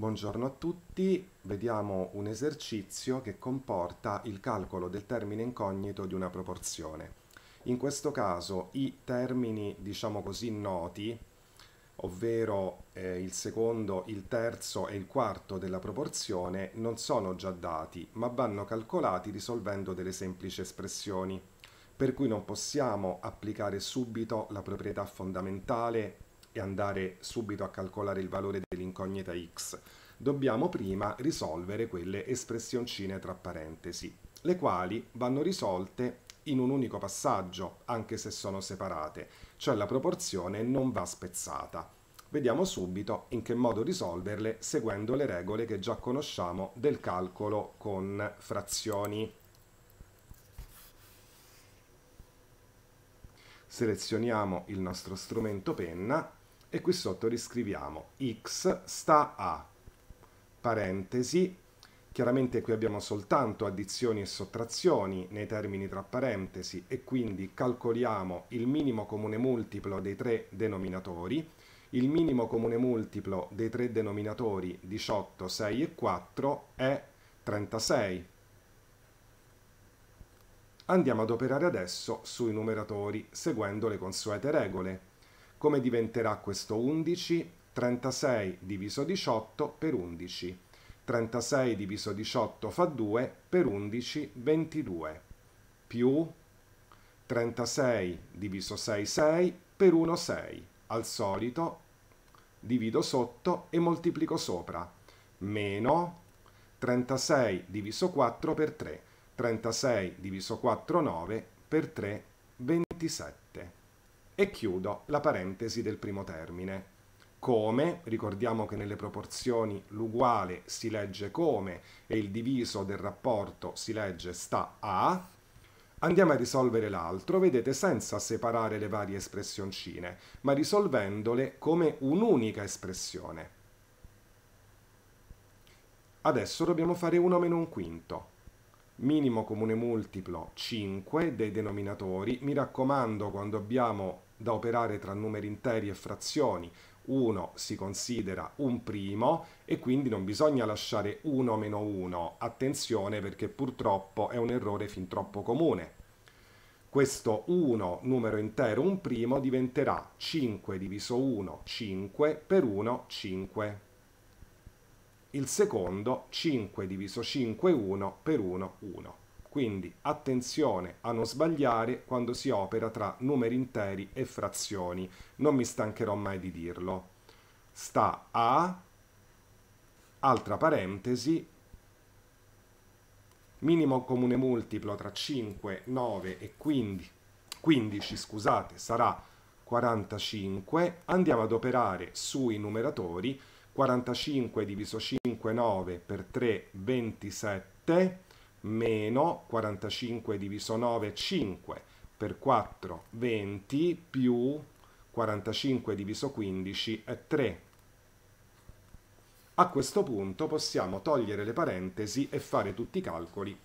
Buongiorno a tutti, vediamo un esercizio che comporta il calcolo del termine incognito di una proporzione. In questo caso i termini, diciamo così, noti, ovvero eh, il secondo, il terzo e il quarto della proporzione, non sono già dati, ma vanno calcolati risolvendo delle semplici espressioni, per cui non possiamo applicare subito la proprietà fondamentale e andare subito a calcolare il valore dell'incognita x, dobbiamo prima risolvere quelle espressioncine tra parentesi, le quali vanno risolte in un unico passaggio, anche se sono separate, cioè la proporzione non va spezzata. Vediamo subito in che modo risolverle seguendo le regole che già conosciamo del calcolo con frazioni. Selezioniamo il nostro strumento penna e qui sotto riscriviamo x sta a parentesi chiaramente qui abbiamo soltanto addizioni e sottrazioni nei termini tra parentesi e quindi calcoliamo il minimo comune multiplo dei tre denominatori il minimo comune multiplo dei tre denominatori 18, 6 e 4 è 36 andiamo ad operare adesso sui numeratori seguendo le consuete regole come diventerà questo 11? 36 diviso 18 per 11. 36 diviso 18 fa 2 per 11 22 più 36 diviso 6 6 per 1 6 al solito divido sotto e moltiplico sopra meno 36 diviso 4 per 3 36 diviso 4 9 per 3 27 e chiudo la parentesi del primo termine. Come, ricordiamo che nelle proporzioni l'uguale si legge come e il diviso del rapporto si legge sta a, andiamo a risolvere l'altro, vedete, senza separare le varie espressioncine, ma risolvendole come un'unica espressione. Adesso dobbiamo fare 1 meno un quinto. Minimo comune multiplo 5 dei denominatori. Mi raccomando, quando abbiamo da operare tra numeri interi e frazioni 1 si considera un primo e quindi non bisogna lasciare 1 meno 1. Attenzione perché purtroppo è un errore fin troppo comune. Questo 1 numero intero un primo diventerà 5 diviso 1 5 per 1 5. Il secondo 5 diviso 5 1 per 1 1. Quindi attenzione a non sbagliare quando si opera tra numeri interi e frazioni. Non mi stancherò mai di dirlo. Sta a, altra parentesi, minimo comune multiplo tra 5, 9 e 15, 15 scusate, sarà 45. Andiamo ad operare sui numeratori. 45 diviso 5, 9 per 3, 27 meno 45 diviso 9 5 per 4 20 più 45 diviso 15 è 3. A questo punto possiamo togliere le parentesi e fare tutti i calcoli,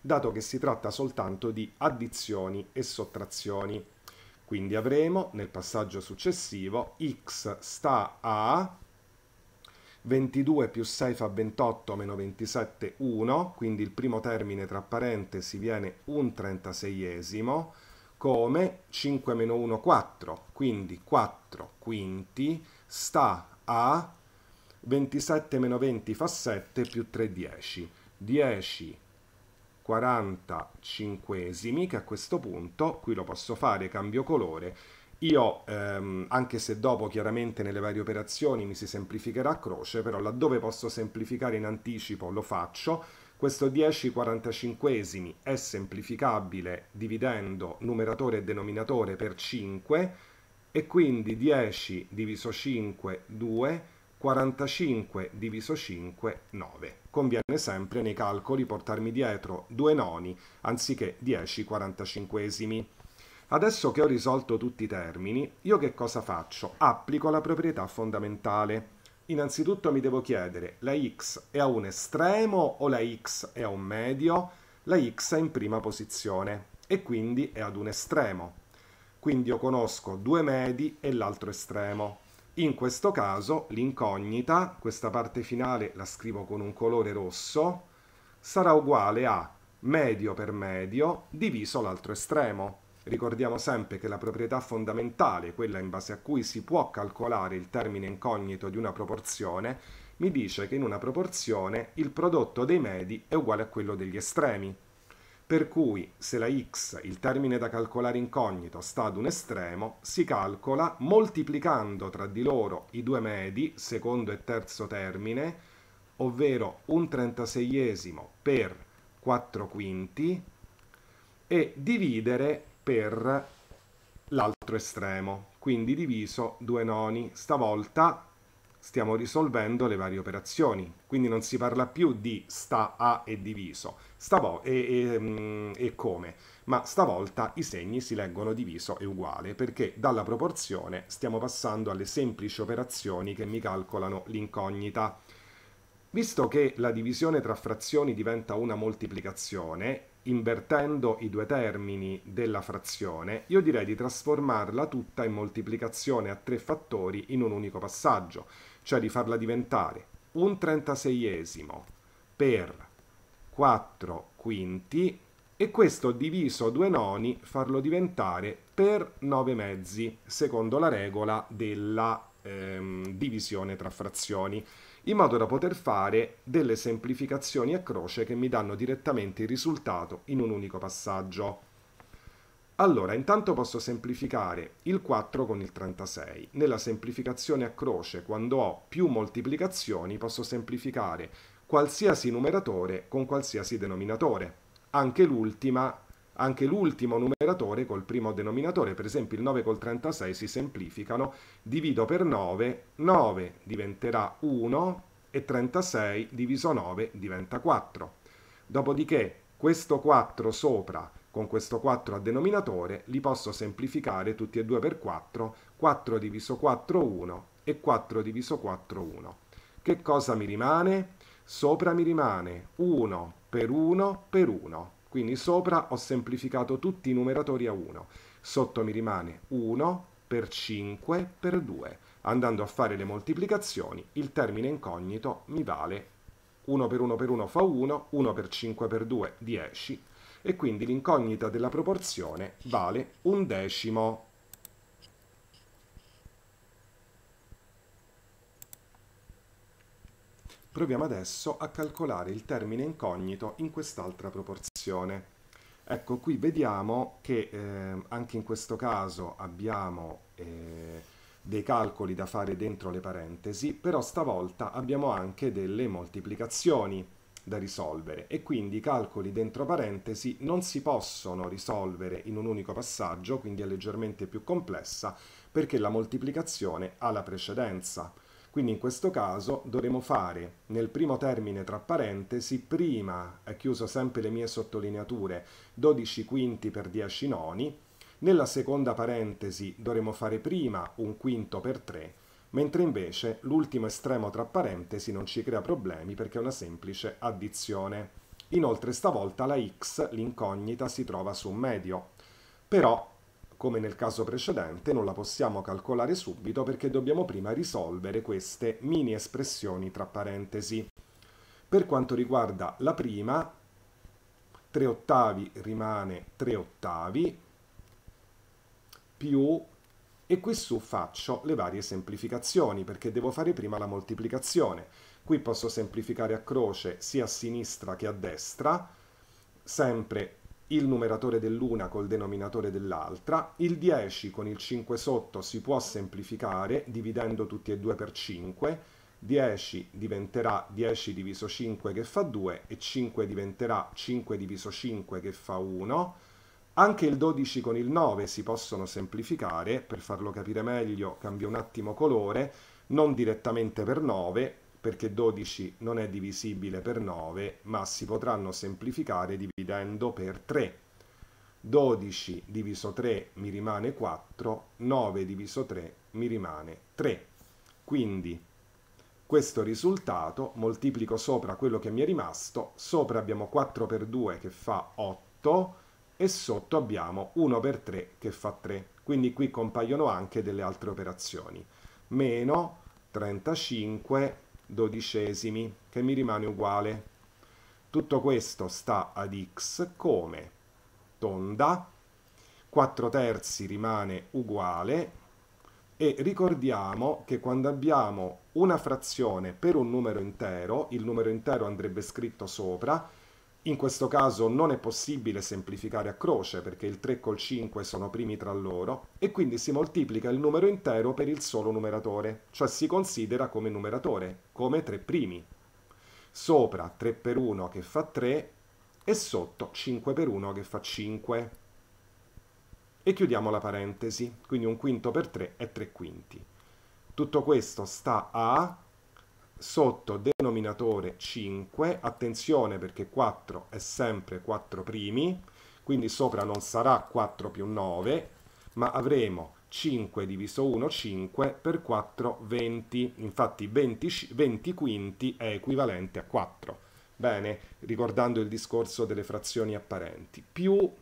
dato che si tratta soltanto di addizioni e sottrazioni. Quindi avremo nel passaggio successivo x sta a 22 più 6 fa 28 meno 27 1, quindi il primo termine tra parentesi viene un 36esimo, come 5 meno 1 4, quindi 4 quinti sta a 27 meno 20 fa 7 più 3 10, 10 45 che a questo punto, qui lo posso fare, cambio colore, io, ehm, anche se dopo chiaramente nelle varie operazioni mi si semplificherà a croce, però laddove posso semplificare in anticipo lo faccio. Questo 10,45 è semplificabile dividendo numeratore e denominatore per 5 e quindi 10 diviso 5 2 45 diviso 5, 9. Conviene sempre nei calcoli portarmi dietro due noni anziché 10 quarantacinquesimi. Adesso che ho risolto tutti i termini, io che cosa faccio? Applico la proprietà fondamentale. Innanzitutto mi devo chiedere, la x è a un estremo o la x è a un medio? La x è in prima posizione e quindi è ad un estremo. Quindi io conosco due medi e l'altro estremo. In questo caso l'incognita, questa parte finale la scrivo con un colore rosso, sarà uguale a medio per medio diviso l'altro estremo. Ricordiamo sempre che la proprietà fondamentale, quella in base a cui si può calcolare il termine incognito di una proporzione, mi dice che in una proporzione il prodotto dei medi è uguale a quello degli estremi. Per cui, se la x, il termine da calcolare incognito, sta ad un estremo, si calcola moltiplicando tra di loro i due medi, secondo e terzo termine, ovvero un trentaseiesimo per 4 quinti, e dividere per l'altro estremo, quindi diviso due noni. Stavolta stiamo risolvendo le varie operazioni, quindi non si parla più di sta a e diviso stavo, e, e, mm, e come, ma stavolta i segni si leggono diviso e uguale, perché dalla proporzione stiamo passando alle semplici operazioni che mi calcolano l'incognita. Visto che la divisione tra frazioni diventa una moltiplicazione, invertendo i due termini della frazione, io direi di trasformarla tutta in moltiplicazione a tre fattori in un unico passaggio, cioè di farla diventare un trentaseiesimo per 4 quinti e questo diviso due noni farlo diventare per 9 mezzi, secondo la regola della ehm, divisione tra frazioni in modo da poter fare delle semplificazioni a croce che mi danno direttamente il risultato in un unico passaggio. Allora, intanto posso semplificare il 4 con il 36. Nella semplificazione a croce, quando ho più moltiplicazioni, posso semplificare qualsiasi numeratore con qualsiasi denominatore. Anche l'ultima anche l'ultimo numeratore col primo denominatore, per esempio il 9 col 36 si semplificano, divido per 9, 9 diventerà 1 e 36 diviso 9 diventa 4. Dopodiché questo 4 sopra con questo 4 a denominatore li posso semplificare tutti e due per 4, 4 diviso 4 1 e 4 diviso 4 1. Che cosa mi rimane? Sopra mi rimane 1 per 1 per 1 quindi sopra ho semplificato tutti i numeratori a 1. Sotto mi rimane 1 per 5 per 2. Andando a fare le moltiplicazioni, il termine incognito mi vale 1 per 1 per 1 fa 1, 1 per 5 per 2 10 e quindi l'incognita della proporzione vale un decimo. Proviamo adesso a calcolare il termine incognito in quest'altra proporzione. Ecco, qui vediamo che eh, anche in questo caso abbiamo eh, dei calcoli da fare dentro le parentesi, però stavolta abbiamo anche delle moltiplicazioni da risolvere e quindi i calcoli dentro parentesi non si possono risolvere in un unico passaggio, quindi è leggermente più complessa perché la moltiplicazione ha la precedenza. Quindi in questo caso dovremo fare nel primo termine tra parentesi, prima è chiuso sempre le mie sottolineature, 12 quinti per 10 noni, nella seconda parentesi dovremo fare prima un quinto per 3, mentre invece l'ultimo estremo tra parentesi non ci crea problemi perché è una semplice addizione. Inoltre stavolta la x, l'incognita, si trova su un medio. Però come nel caso precedente non la possiamo calcolare subito perché dobbiamo prima risolvere queste mini espressioni tra parentesi. Per quanto riguarda la prima, 3 ottavi rimane 3 ottavi più e qui su faccio le varie semplificazioni perché devo fare prima la moltiplicazione. Qui posso semplificare a croce sia a sinistra che a destra, sempre il numeratore dell'una col denominatore dell'altra, il 10 con il 5 sotto si può semplificare dividendo tutti e due per 5, 10 diventerà 10 diviso 5 che fa 2 e 5 diventerà 5 diviso 5 che fa 1. Anche il 12 con il 9 si possono semplificare, per farlo capire meglio cambio un attimo colore, non direttamente per 9, perché 12 non è divisibile per 9, ma si potranno semplificare dividendo per 3. 12 diviso 3 mi rimane 4, 9 diviso 3 mi rimane 3. Quindi questo risultato moltiplico sopra quello che mi è rimasto, sopra abbiamo 4 per 2 che fa 8 e sotto abbiamo 1 per 3 che fa 3. Quindi qui compaiono anche delle altre operazioni. Meno 35 dodicesimi che mi rimane uguale. Tutto questo sta ad x come tonda, 4 terzi rimane uguale e ricordiamo che quando abbiamo una frazione per un numero intero, il numero intero andrebbe scritto sopra, in questo caso non è possibile semplificare a croce perché il 3 col 5 sono primi tra loro e quindi si moltiplica il numero intero per il solo numeratore, cioè si considera come numeratore, come 3 primi. Sopra 3 per 1 che fa 3 e sotto 5 per 1 che fa 5. E chiudiamo la parentesi, quindi un quinto per 3 è 3 quinti. Tutto questo sta a sotto denominatore 5, attenzione perché 4 è sempre 4 primi, quindi sopra non sarà 4 più 9, ma avremo 5 diviso 1, 5 per 4, 20, infatti 20, 20 quinti è equivalente a 4. Bene, ricordando il discorso delle frazioni apparenti, più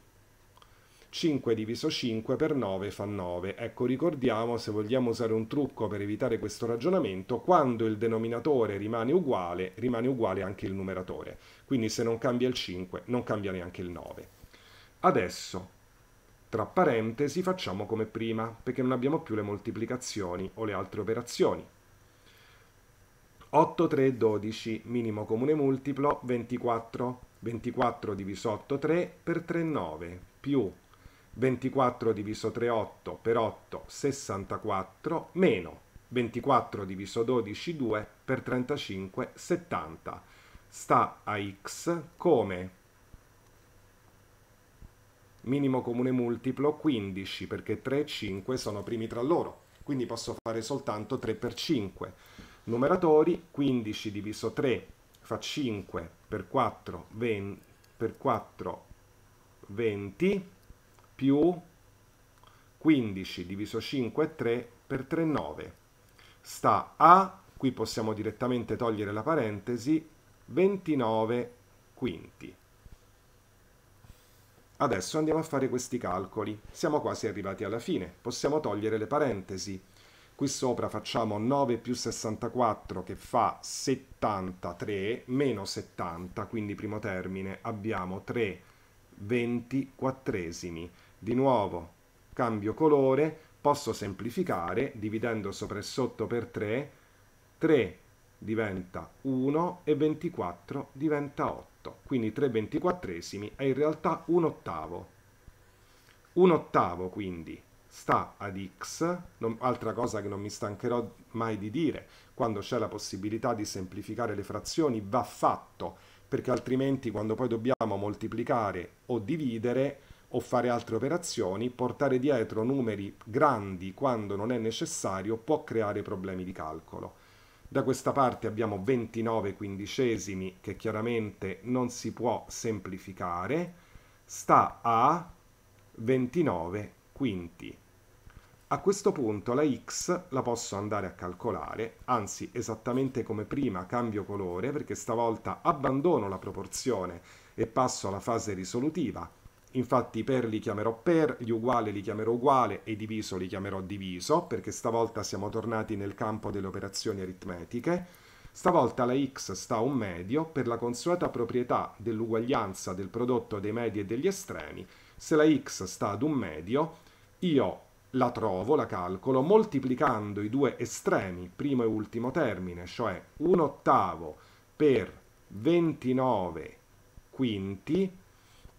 5 diviso 5 per 9 fa 9. Ecco, ricordiamo, se vogliamo usare un trucco per evitare questo ragionamento, quando il denominatore rimane uguale, rimane uguale anche il numeratore. Quindi se non cambia il 5, non cambia neanche il 9. Adesso, tra parentesi, facciamo come prima, perché non abbiamo più le moltiplicazioni o le altre operazioni. 8, 3, 12, minimo comune multiplo, 24. 24 diviso 8, 3 per 3, 9, più 24 diviso 3, 8 per 8, 64, meno 24 diviso 12, 2 per 35, 70. Sta a x come minimo comune multiplo 15, perché 3 e 5 sono primi tra loro, quindi posso fare soltanto 3 per 5. Numeratori 15 diviso 3 fa 5 per 4, 20, per 4, 20 più 15 diviso 5 è 3 per 3 9. Sta a, qui possiamo direttamente togliere la parentesi, 29 quinti. Adesso andiamo a fare questi calcoli. Siamo quasi arrivati alla fine. Possiamo togliere le parentesi. Qui sopra facciamo 9 più 64 che fa 73 meno 70, quindi primo termine abbiamo 3 24 di nuovo cambio colore, posso semplificare dividendo sopra e sotto per 3, 3 diventa 1 e 24 diventa 8, quindi 3 ventiquattresimi è in realtà un ottavo. Un ottavo quindi sta ad x, non, altra cosa che non mi stancherò mai di dire, quando c'è la possibilità di semplificare le frazioni va fatto, perché altrimenti quando poi dobbiamo moltiplicare o dividere o fare altre operazioni, portare dietro numeri grandi quando non è necessario può creare problemi di calcolo. Da questa parte abbiamo 29 quindicesimi che chiaramente non si può semplificare, sta a 29 quinti. A questo punto la x la posso andare a calcolare, anzi esattamente come prima cambio colore perché stavolta abbandono la proporzione e passo alla fase risolutiva Infatti per li chiamerò per, gli uguali li chiamerò uguale e diviso li chiamerò diviso, perché stavolta siamo tornati nel campo delle operazioni aritmetiche. Stavolta la x sta a un medio, per la consueta proprietà dell'uguaglianza del prodotto dei medi e degli estremi, se la x sta ad un medio, io la trovo, la calcolo, moltiplicando i due estremi, primo e ultimo termine, cioè un ottavo per 29 quinti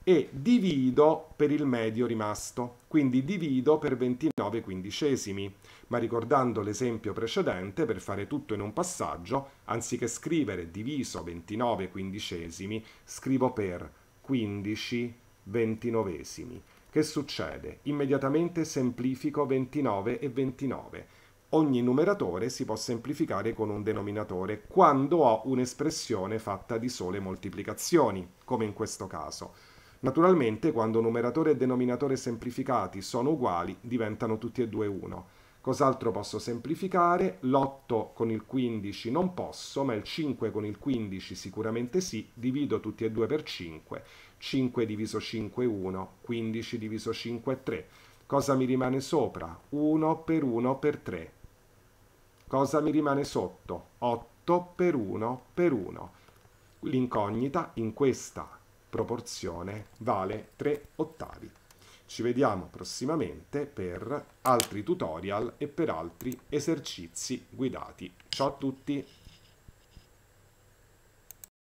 e divido per il medio rimasto, quindi divido per 29 quindicesimi, ma ricordando l'esempio precedente, per fare tutto in un passaggio, anziché scrivere diviso 29 quindicesimi, scrivo per 15 ventinovesimi. Che succede? Immediatamente semplifico 29 e 29. Ogni numeratore si può semplificare con un denominatore quando ho un'espressione fatta di sole moltiplicazioni, come in questo caso Naturalmente quando numeratore e denominatore semplificati sono uguali diventano tutti e due 1. Cos'altro posso semplificare? L'8 con il 15 non posso, ma il 5 con il 15 sicuramente sì, divido tutti e due per 5. 5 diviso 5 è 1, 15 diviso 5 è 3. Cosa mi rimane sopra? 1 per 1 per 3. Cosa mi rimane sotto? 8 per 1 per 1. L'incognita in questa proporzione vale 3 ottavi. Ci vediamo prossimamente per altri tutorial e per altri esercizi guidati. Ciao a tutti!